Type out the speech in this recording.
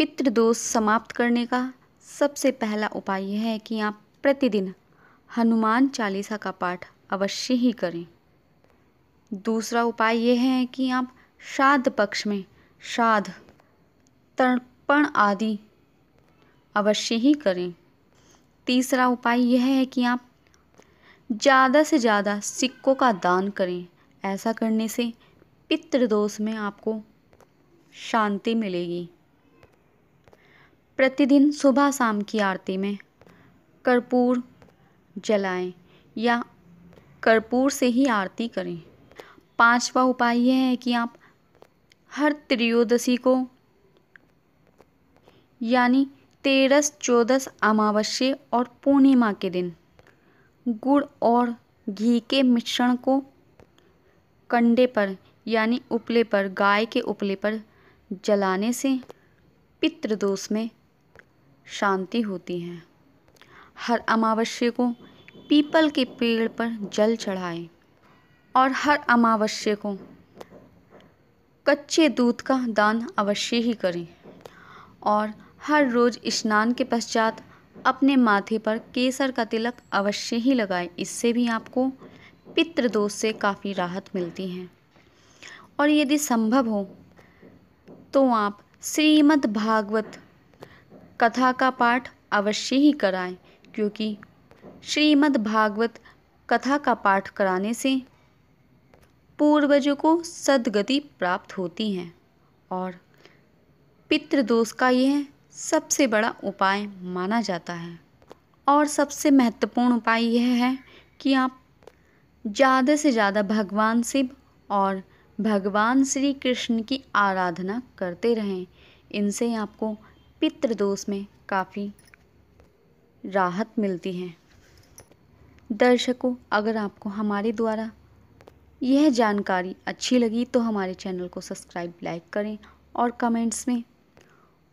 पितृदोष समाप्त करने का सबसे पहला उपाय यह है कि आप प्रतिदिन हनुमान चालीसा का पाठ अवश्य ही करें दूसरा उपाय यह है कि आप श्राद्ध पक्ष में श्राद्ध तर्पण आदि अवश्य ही करें तीसरा उपाय यह है कि आप ज़्यादा से ज़्यादा सिक्कों का दान करें ऐसा करने से पितृदोष में आपको शांति मिलेगी प्रतिदिन सुबह शाम की आरती में कर्पूर जलाएं या कर्पूर से ही आरती करें पांचवा उपाय यह है कि आप हर त्रियोदशी को यानी तेरस चौदस अमावस्या और पूर्णिमा के दिन गुड़ और घी के मिश्रण को कंडे पर यानी उपले पर गाय के उपले पर जलाने से पितृदोष में शांति होती है हर अमावस्या को पीपल के पेड़ पर जल चढ़ाएं और हर अमावस्या को कच्चे दूध का दान अवश्य ही करें और हर रोज़ स्नान के पश्चात अपने माथे पर केसर का तिलक अवश्य ही लगाएं इससे भी आपको पितृदोष से काफ़ी राहत मिलती है और यदि संभव हो तो आप श्रीमद् भागवत कथा का पाठ अवश्य ही कराएं क्योंकि श्रीमद् भागवत कथा का पाठ कराने से पूर्वजों को सदगति प्राप्त होती है और पितृदोष का यह सबसे बड़ा उपाय माना जाता है और सबसे महत्वपूर्ण उपाय यह है कि आप ज़्यादा से ज़्यादा भगवान शिव और भगवान श्री कृष्ण की आराधना करते रहें इनसे आपको पितृदोष में काफ़ी राहत मिलती है दर्शकों अगर आपको हमारे द्वारा यह जानकारी अच्छी लगी तो हमारे चैनल को सब्सक्राइब लाइक करें और कमेंट्स में